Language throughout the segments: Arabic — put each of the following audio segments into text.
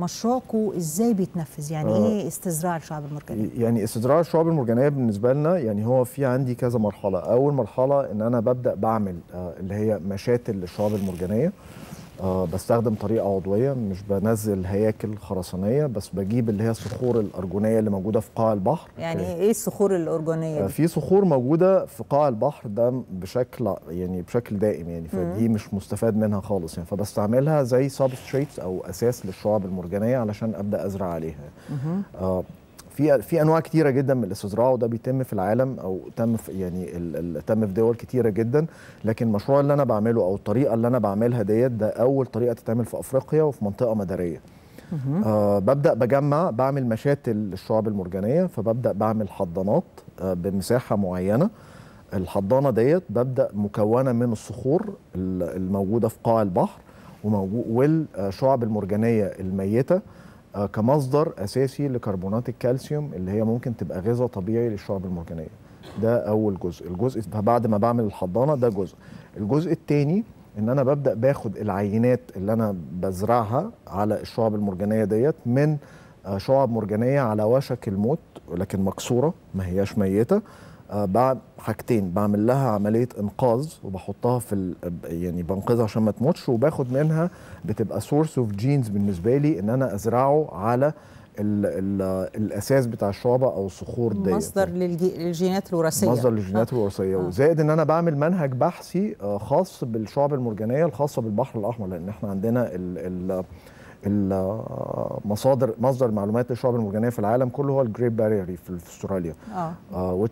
مشروعكم ازاي بيتنفذ يعني آه ايه استزراع الشعب المرجانيه يعني استزراع الشعب المرجانيه بالنسبه لنا يعني هو في عندي كذا مرحله اول مرحله ان انا ببدا بعمل آه اللي هي مشاتل للشعب المرجانيه آه، بستخدم طريقه عضويه مش بنزل هياكل خرسانيه بس بجيب اللي هي الصخور الارجونيه اللي موجوده في قاع البحر يعني ايه الصخور الارجونيه آه، في صخور موجوده في قاع البحر ده بشكل يعني بشكل دائم يعني فدي مش مستفاد منها خالص يعني فبستعملها زي سبستريت او اساس للشعب المرجانيه علشان ابدا ازرع عليها يعني. مم. آه، في في انواع كتيره جدا من الاستزراع وده بيتم في العالم او تم في يعني ال ال تم في دول كتيره جدا لكن المشروع اللي انا بعمله او الطريقه اللي انا بعملها ديت ده اول طريقه تتعمل في افريقيا وفي منطقه مداريه آه ببدا بجمع بعمل مشاتل للشعاب المرجانيه فببدا بعمل حضانات آه بمساحه معينه الحضانه ديت ببدا مكونه من الصخور الموجوده في قاع البحر والشعب المرجانيه الميته آه، كمصدر اساسي لكربونات الكالسيوم اللي هي ممكن تبقى غذاء طبيعي للشعب المرجانيه ده اول جزء الجزء بعد ما بعمل الحضانه ده جزء الجزء الثاني ان انا ببدا باخد العينات اللي انا بزرعها على الشعب المرجانيه ديت من آه، شعب مرجانيه على وشك الموت ولكن مكسوره ما هياش ميته آه، حاجتين بعمل لها عمليه انقاذ وبحطها في ال... يعني بنقذها عشان ما تموتش وباخد منها بتبقى سورس اوف جينز بالنسبه لي ان انا ازرعه على ال ال الاساس بتاع الشعبه او الصخور دي مصدر للجينات الوراثيه مصدر للجينات آه. الوراثيه آه. وزائد ان انا بعمل منهج بحثي آه، خاص بالشعب المرجانيه الخاصه بالبحر الاحمر لان احنا عندنا ال ال المصادر مصدر معلومات الشعب المرجانيه في العالم كله هو الجريت بارير ريف في استراليا اه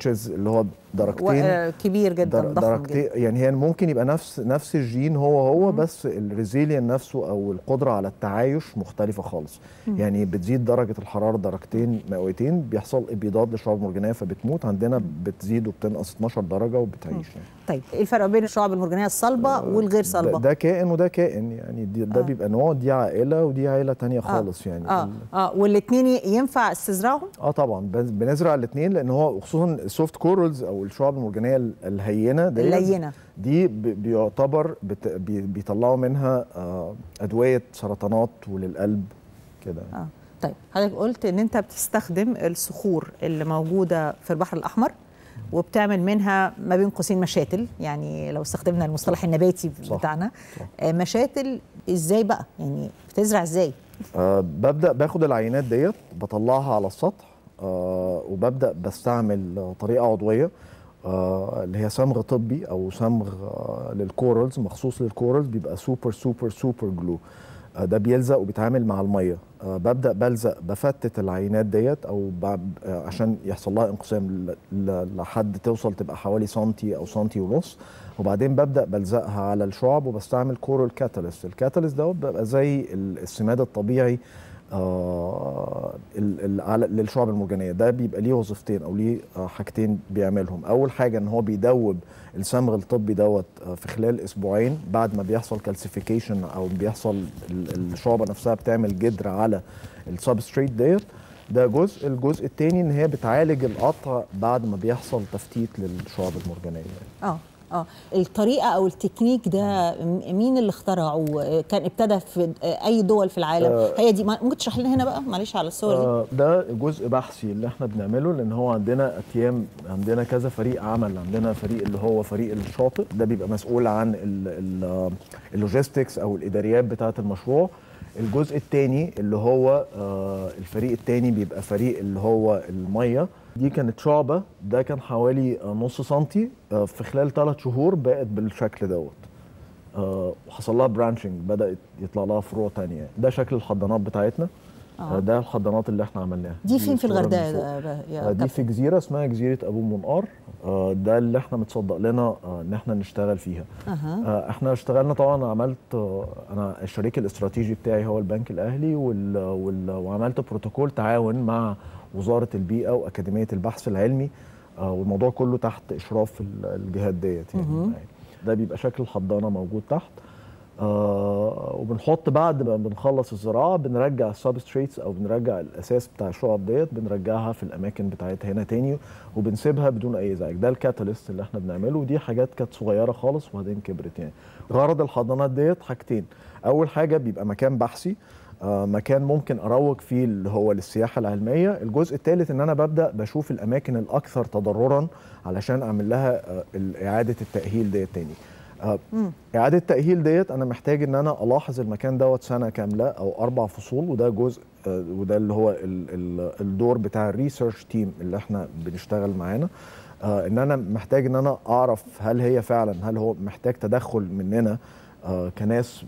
از آه، اللي هو درجتين آه، كبير جدا در ضخم درجتين جدا. يعني هي ممكن يبقى نفس نفس الجين هو هو مم. بس الريزيليان نفسه او القدره على التعايش مختلفه خالص مم. يعني بتزيد درجه الحراره درجتين مئويتين بيحصل ابيضاض للشعب المرجانيه فبتموت عندنا بتزيد وبتنقص 12 درجه وبتعيش يعني. طيب إيه الفرق بين الشعب المرجانيه الصلبه آه، والغير صلبه ده, كائن وده كائن يعني ده, ده آه. بيبقى نوع دي عائله ودي دي عيله تانية آه. خالص آه. يعني اه اه والاثنين ينفع استزرعهم؟ اه طبعا بنزرع الاثنين لان هو خصوصا السوفت كورلز او الشعب المرجانيه الهينه دي اللينه دي بيعتبر بت... بي... بيطلعوا منها آه ادويه سرطانات وللقلب كده اه طيب حضرتك قلت ان انت بتستخدم الصخور اللي موجوده في البحر الاحمر وبتعمل منها ما بين قوسين مشاتل يعني لو استخدمنا المصطلح النباتي صح. بتاعنا صح. آه، مشاتل ازاي بقى يعني بتزرع ازاي أه ببدا باخد العينات ديت بطلعها على السطح أه وببدا بستعمل طريقه عضويه أه اللي هي صمغ طبي او صمغ آه، للكورالز مخصوص للكورالز بيبقى سوبر سوبر سوبر جلو آه، ده بيلزق وبيتعامل مع الميه آه، ببدا بلزق بفتت العينات ديت او آه، عشان يحصل لها انقسام لحد توصل تبقى حوالي سنتي او سنتي ونص وبعدين ببدا بلزقها على الشعب وبستعمل كورال كاتاليست الكاتاليست ده بيبقى زي السماد الطبيعي آه، للشعب المرجانيه ده بيبقى ليه وظيفتين او ليه آه، حاجتين بيعملهم اول حاجه ان هو بيدوب الصمغ الطبي دوت آه، في خلال اسبوعين بعد ما بيحصل كالسيفيكيشن او بيحصل الشعبه نفسها بتعمل جدر على السبستريت ديت ده جزء الجزء الثاني ان هي بتعالج القطع بعد ما بيحصل تفتيت للشعب المرجانيه اه اه الطريقه او التكنيك ده مين اللي اخترعه كان ابتدى في اي دول في العالم آه هي دي ممكن تشرح لنا هنا بقى معلش على الصور آه دي ده جزء بحثي اللي احنا بنعمله لان هو عندنا اتيام عندنا كذا فريق عمل عندنا فريق اللي هو فريق الشاطئ ده بيبقى مسؤول عن آه، اللوجيستكس او الاداريات بتاعه المشروع الجزء الثاني اللي هو آه الفريق الثاني بيبقى فريق اللي هو الميه دي كانت شعبه ده كان حوالي نص سنتي آه، في خلال ثلاث شهور بقت بالشكل دوت آه، وحصل لها برانشنج بدات يطلع لها فروع تانية ده شكل الحضانات بتاعتنا آه. ده الحضانات اللي احنا عملناها دي فين في الغردقه يا آه، دي في جزيره اسمها جزيره ابو منقار آه، ده اللي احنا متصدق لنا آه، ان احنا نشتغل فيها أه. احنا اشتغلنا طبعا عملت انا الشريك الاستراتيجي بتاعي هو البنك الاهلي وال... وال... وعملت بروتوكول تعاون مع وزاره البيئه واكاديميه البحث العلمي والموضوع كله تحت اشراف الجهات ديت يعني ده بيبقى شكل الحضانه موجود تحت آه، وبنحط بعد ما بنخلص الزراعه بنرجع السبستريتس او بنرجع الاساس بتاع الشعب ديت بنرجعها في الاماكن بتاعتها هنا تاني وبنسيبها بدون اي ازعاج ده الكاتاليست اللي احنا بنعمله ودي حاجات كانت صغيره خالص وبعدين كبرت يعني غرض الحضانات ديت حاجتين اول حاجه بيبقى مكان بحثي آه، مكان ممكن اروج فيه اللي هو للسياحه العلميه الجزء الثالث ان انا ببدا بشوف الاماكن الاكثر تضررا علشان اعمل لها آه، اعاده التاهيل ديت تاني آه، اعاده التاهيل ديت انا محتاج ان انا الاحظ المكان دوت سنه كامله او اربع فصول وده جزء آه، وده اللي هو الدور بتاع الريسيرش تيم اللي احنا بنشتغل معانا آه، ان انا محتاج ان انا اعرف هل هي فعلا هل هو محتاج تدخل مننا كناس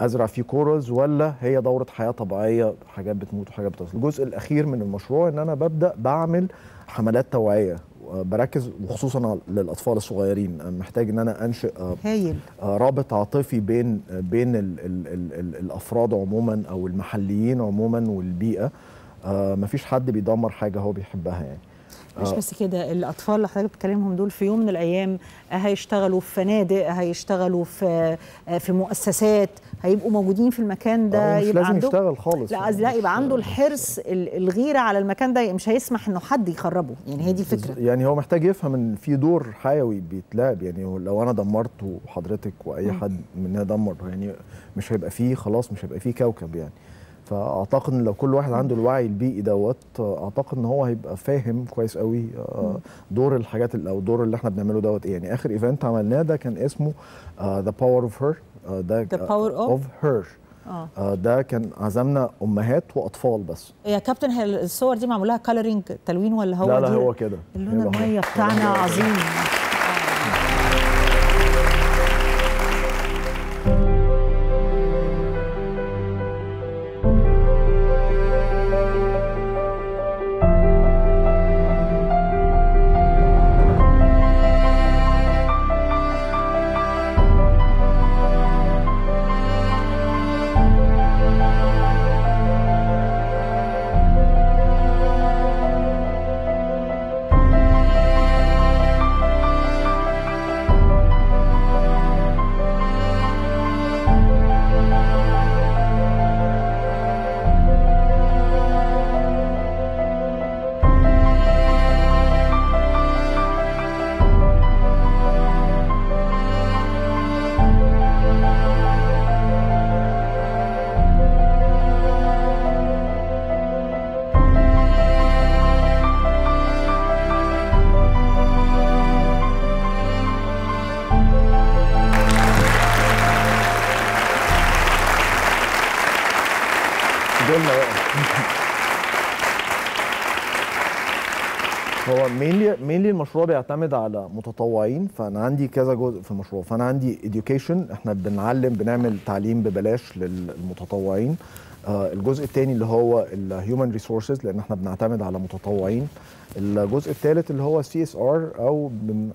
ازرع فيه كورز ولا هي دوره حياه طبيعيه حاجات بتموت وحاجات بتصل الجزء الاخير من المشروع ان انا ببدا بعمل حملات توعيه بركز وخصوصا للاطفال الصغيرين محتاج ان انا انشئ آه، هايل. آه، رابط عاطفي بين بين الـ الـ الـ الافراد عموما او المحليين عموما والبيئه آه، مفيش حد بيدمر حاجه هو بيحبها يعني مش آه. بس كده الاطفال اللي حضرتك بتكلمهم دول في يوم من الايام هيشتغلوا في فنادق هيشتغلوا في آه، في مؤسسات هيبقوا موجودين في المكان ده آه، مش يبقى لازم عنده يشتغل خالص لا يعني لا يبقى عنده الحرص الغيره على المكان ده مش هيسمح انه حد يخربه يعني هي دي الفكره يعني هو محتاج يفهم ان في دور حيوي بيتلعب يعني لو انا دمرته وحضرتك واي حد مننا دمر يعني مش هيبقى فيه خلاص مش هيبقى فيه كوكب يعني فاعتقد ان لو كل واحد عنده الوعي البيئي دوت اعتقد ان هو هيبقى فاهم كويس قوي آه، دور الحاجات او دور اللي احنا بنعمله دوت ايه يعني اخر ايفنت عملناه ده كان اسمه ذا باور اوف هير ده ذا باور اوف هير آه. ده كان عزمنا امهات واطفال بس يا كابتن الصور دي معمولها كالرينج تلوين ولا هو لا لا هو كده اللون الميه بتاعنا عظيم لي المشروع بيعتمد على متطوعين فانا عندي كذا جزء في المشروع فانا عندي education احنا بنعلم بنعمل تعليم ببلاش للمتطوعين آه، الجزء الثاني اللي هو الهيومن ريسورسز لان احنا بنعتمد على متطوعين الجزء الثالث اللي هو سي اس ار او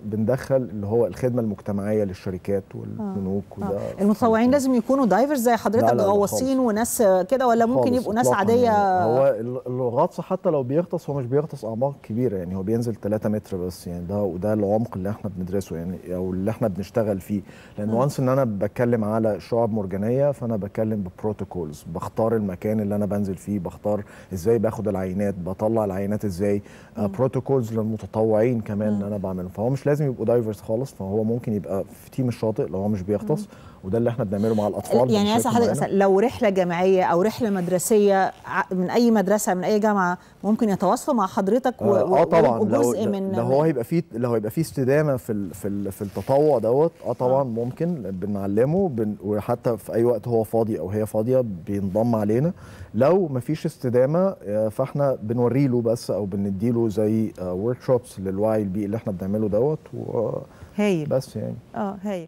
بندخل اللي هو الخدمه المجتمعيه للشركات والبنوك آه. آه. وده آه. المتطوعين لازم يكونوا دايفرز زي حضرتك غواصين وناس كده ولا ممكن يبقوا ناس عاديه هو الغطس حتى لو بيغطس هو مش بيغطس اعماق كبيره يعني هو بينزل 3 متر بس يعني ده وده العمق اللي احنا بندرسه يعني او اللي احنا بنشتغل فيه لان آه. وانس ان انا بتكلم على شعب مرجانيه فانا بتكلم ببروتوكولز بختار المكان اللي انا بنزل فيه بختار ازاي باخد العينات بطلع العينات ازاي بروتوكولز آه، للمتطوعين كمان انا بعملهم فهو مش لازم يبقوا دايفرز خالص فهو ممكن يبقى في تيم الشاطئ لو هو مش بيغطس وده اللي احنا بنعمله مع الاطفال يعني مثلا حضرتك لو رحله جامعيه او رحله مدرسيه من اي مدرسه من اي جامعه ممكن يتواصلوا مع حضرتك و... اه, آه، طبعا وجزء لو من لو هو هيبقى فيه لو هيبقى فيه استدامه في ال... في ال... في التطوع دوت اه طبعا آه. ممكن بنعلمه بن... وحتى في اي وقت هو فاضي او هي فاضيه بينضم علينا لو مفيش استدامه آه، فاحنا بنوري له بس او بندي له زي ورك آه، شوبس للوعي البيئي اللي احنا بنعمله دوت و... هايل بس يعني اه هايل